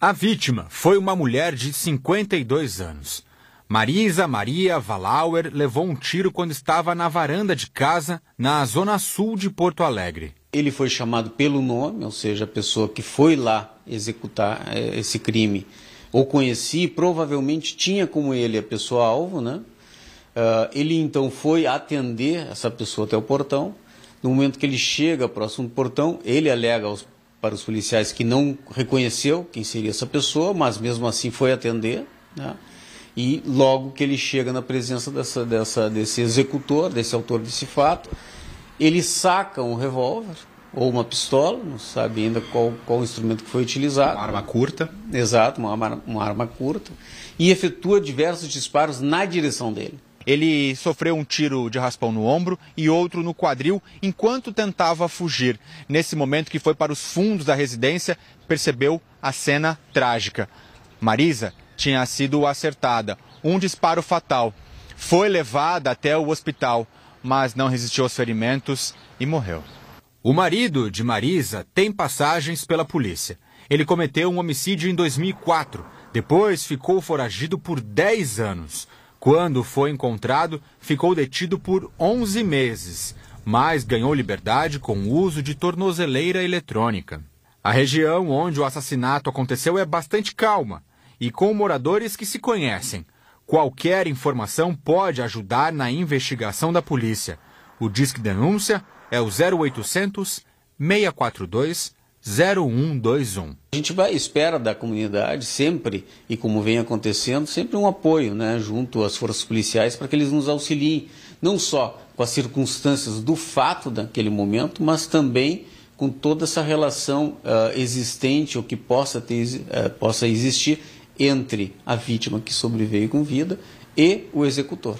A vítima foi uma mulher de 52 anos. Marisa Maria Valauer levou um tiro quando estava na varanda de casa, na zona sul de Porto Alegre. Ele foi chamado pelo nome, ou seja, a pessoa que foi lá executar eh, esse crime ou conheci, provavelmente tinha como ele a pessoa alvo, né? Uh, ele então foi atender essa pessoa até o portão. No momento que ele chega próximo do portão, ele alega aos para os policiais que não reconheceu quem seria essa pessoa, mas mesmo assim foi atender, né? E logo que ele chega na presença dessa, dessa, desse executor, desse autor desse fato, ele saca um revólver ou uma pistola, não sabe ainda qual, qual instrumento que foi utilizado. Uma arma curta. Exato, uma, uma arma curta. E efetua diversos disparos na direção dele. Ele sofreu um tiro de raspão no ombro e outro no quadril enquanto tentava fugir. Nesse momento que foi para os fundos da residência, percebeu a cena trágica. Marisa tinha sido acertada, um disparo fatal. Foi levada até o hospital, mas não resistiu aos ferimentos e morreu. O marido de Marisa tem passagens pela polícia. Ele cometeu um homicídio em 2004. Depois ficou foragido por 10 anos. Quando foi encontrado, ficou detido por 11 meses, mas ganhou liberdade com o uso de tornozeleira eletrônica. A região onde o assassinato aconteceu é bastante calma e com moradores que se conhecem. Qualquer informação pode ajudar na investigação da polícia. O Disque Denúncia é o 0800 642 0121. A gente vai espera da comunidade sempre e como vem acontecendo, sempre um apoio, né, junto às forças policiais para que eles nos auxiliem, não só com as circunstâncias do fato daquele momento, mas também com toda essa relação uh, existente ou que possa ter uh, possa existir entre a vítima que sobreveio com vida e o executor.